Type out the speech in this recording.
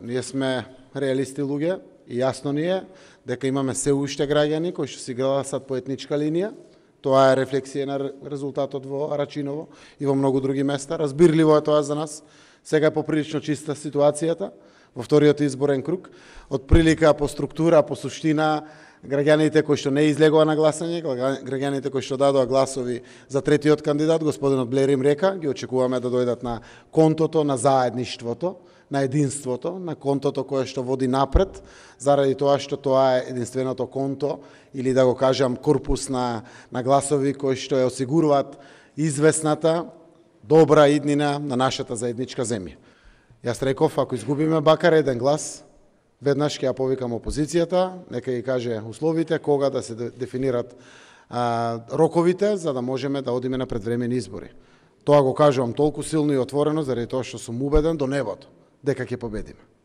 ние сме реалисти луѓе и јасно ни е дека имаме се уште граѓани кои што си гласат по етничка линија. Тоа е рефлексија на резултатот во Арачиново и во многу други места. Разбирливо е тоа за нас, Сега е поприлично чиста ситуацијата во вториот изборен круг. Од прилика по структура, по суштина, граѓаните кои што не излегоа на гласање, граѓаните кои што дадоа гласови за третиот кандидат, господинот Блерим река, ги очекуваме да дојдат на контото, на заедништвото, на единството, на контото кое што води напред, заради тоа што тоа е единственото конто, или да го кажам корпус на, на гласови кои што ја осигуруваат известната добра иднина на нашата заедничка земја. Јас реков, ако изгубиме бакар еден глас, веднаш ќе ја повикам опозицијата, нека ја каже условите, кога да се дефинират а, роковите, за да можеме да одиме на предвремени избори. Тоа го кажувам толку силно и отворено, заради тоа што сум убеден до небото, дека ќе победиме.